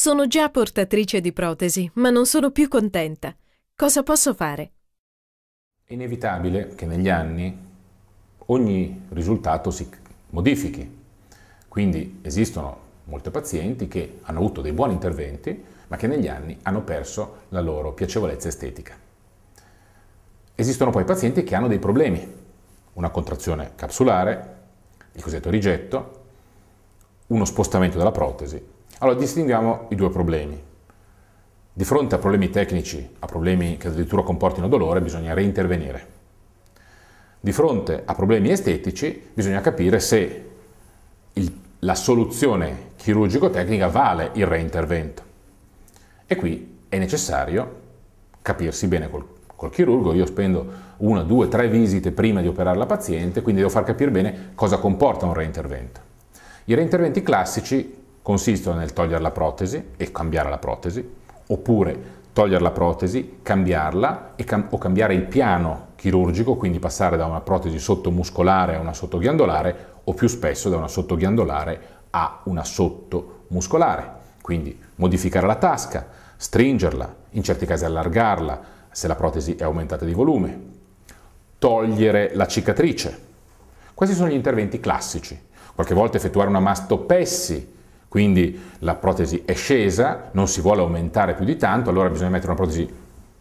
Sono già portatrice di protesi, ma non sono più contenta. Cosa posso fare? È inevitabile che negli anni ogni risultato si modifichi. Quindi esistono molte pazienti che hanno avuto dei buoni interventi, ma che negli anni hanno perso la loro piacevolezza estetica. Esistono poi pazienti che hanno dei problemi, una contrazione capsulare, il cosiddetto rigetto, uno spostamento della protesi allora distinguiamo i due problemi. Di fronte a problemi tecnici, a problemi che addirittura comportino dolore, bisogna reintervenire. Di fronte a problemi estetici, bisogna capire se il, la soluzione chirurgico-tecnica vale il reintervento. E qui è necessario capirsi bene col, col chirurgo. Io spendo una, due, tre visite prima di operare la paziente, quindi devo far capire bene cosa comporta un reintervento. I reinterventi classici consistono nel togliere la protesi e cambiare la protesi, oppure togliere la protesi, cambiarla cam- o cambiare il piano chirurgico, quindi passare da una protesi sottomuscolare a una sottoghiandolare o più spesso da una sottoghiandolare a una sottomuscolare. Quindi modificare la tasca, stringerla, in certi casi allargarla se la protesi è aumentata di volume, togliere la cicatrice. Questi sono gli interventi classici. Qualche volta effettuare una mastopessi, quindi la protesi è scesa, non si vuole aumentare più di tanto, allora bisogna mettere una protesi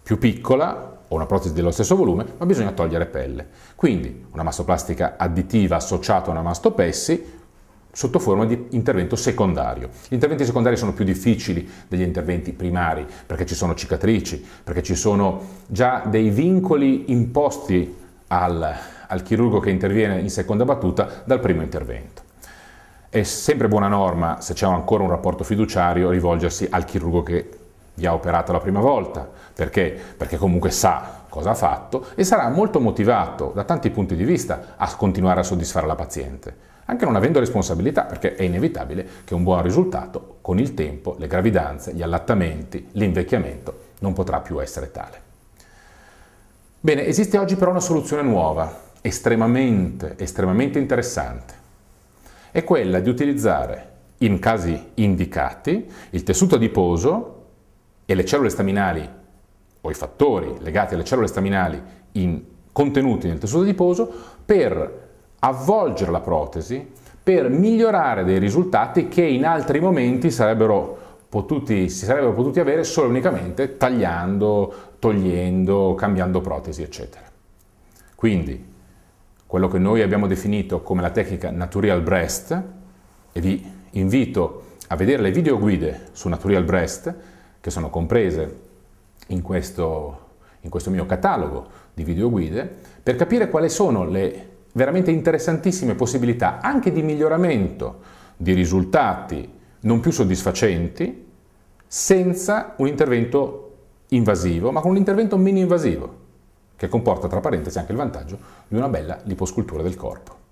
più piccola o una protesi dello stesso volume, ma bisogna togliere pelle. Quindi una mastoplastica additiva associata a una mastopessi sotto forma di intervento secondario. Gli interventi secondari sono più difficili degli interventi primari perché ci sono cicatrici, perché ci sono già dei vincoli imposti al, al chirurgo che interviene in seconda battuta dal primo intervento. È sempre buona norma, se c'è ancora un rapporto fiduciario, rivolgersi al chirurgo che vi ha operato la prima volta, perché? Perché comunque sa cosa ha fatto e sarà molto motivato da tanti punti di vista a continuare a soddisfare la paziente, anche non avendo responsabilità, perché è inevitabile che un buon risultato con il tempo, le gravidanze, gli allattamenti, l'invecchiamento non potrà più essere tale. Bene, esiste oggi però una soluzione nuova, estremamente, estremamente interessante è quella di utilizzare in casi indicati il tessuto adiposo e le cellule staminali o i fattori legati alle cellule staminali in, contenuti nel tessuto adiposo per avvolgere la protesi, per migliorare dei risultati che in altri momenti sarebbero potuti, si sarebbero potuti avere solo e unicamente tagliando, togliendo, cambiando protesi, eccetera. Quindi quello che noi abbiamo definito come la tecnica Natural Breast e vi invito a vedere le videoguide su Natural Breast che sono comprese in questo, in questo mio catalogo di videoguide per capire quali sono le veramente interessantissime possibilità anche di miglioramento di risultati non più soddisfacenti senza un intervento invasivo, ma con un intervento mini invasivo che comporta tra parentesi anche il vantaggio di una bella liposcultura del corpo.